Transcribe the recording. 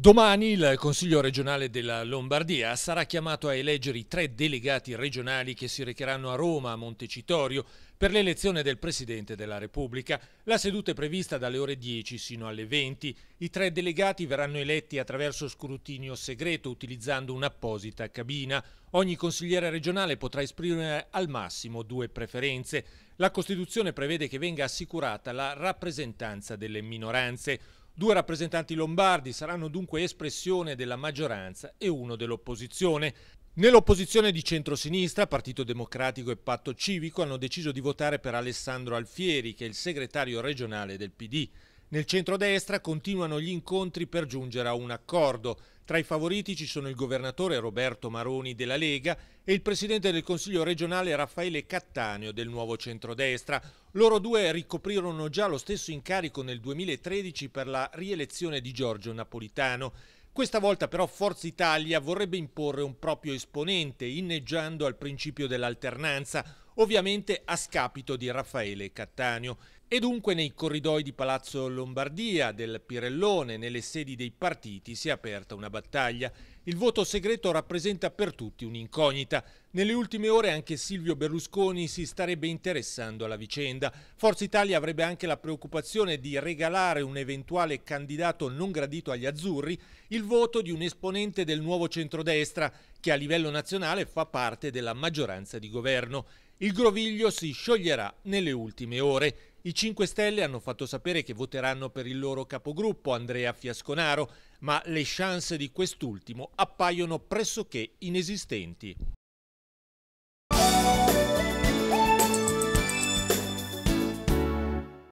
Domani il Consiglio regionale della Lombardia sarà chiamato a eleggere i tre delegati regionali che si recheranno a Roma, a Montecitorio, per l'elezione del Presidente della Repubblica. La seduta è prevista dalle ore 10 sino alle 20. I tre delegati verranno eletti attraverso scrutinio segreto utilizzando un'apposita cabina. Ogni consigliere regionale potrà esprimere al massimo due preferenze. La Costituzione prevede che venga assicurata la rappresentanza delle minoranze. Due rappresentanti lombardi saranno dunque espressione della maggioranza e uno dell'opposizione. Nell'opposizione di centrosinistra, Partito Democratico e Patto Civico hanno deciso di votare per Alessandro Alfieri, che è il segretario regionale del PD. Nel centrodestra continuano gli incontri per giungere a un accordo. Tra i favoriti ci sono il governatore Roberto Maroni della Lega e il presidente del Consiglio regionale Raffaele Cattaneo del nuovo centrodestra. Loro due ricoprirono già lo stesso incarico nel 2013 per la rielezione di Giorgio Napolitano. Questa volta però Forza Italia vorrebbe imporre un proprio esponente, inneggiando al principio dell'alternanza, ovviamente a scapito di Raffaele Cattaneo. E dunque nei corridoi di Palazzo Lombardia, del Pirellone, nelle sedi dei partiti si è aperta una battaglia. Il voto segreto rappresenta per tutti un'incognita. Nelle ultime ore anche Silvio Berlusconi si starebbe interessando alla vicenda. Forza Italia avrebbe anche la preoccupazione di regalare un eventuale candidato non gradito agli azzurri il voto di un esponente del nuovo centrodestra che a livello nazionale fa parte della maggioranza di governo. Il groviglio si scioglierà nelle ultime ore. I 5 Stelle hanno fatto sapere che voteranno per il loro capogruppo Andrea Fiasconaro, ma le chance di quest'ultimo appaiono pressoché inesistenti.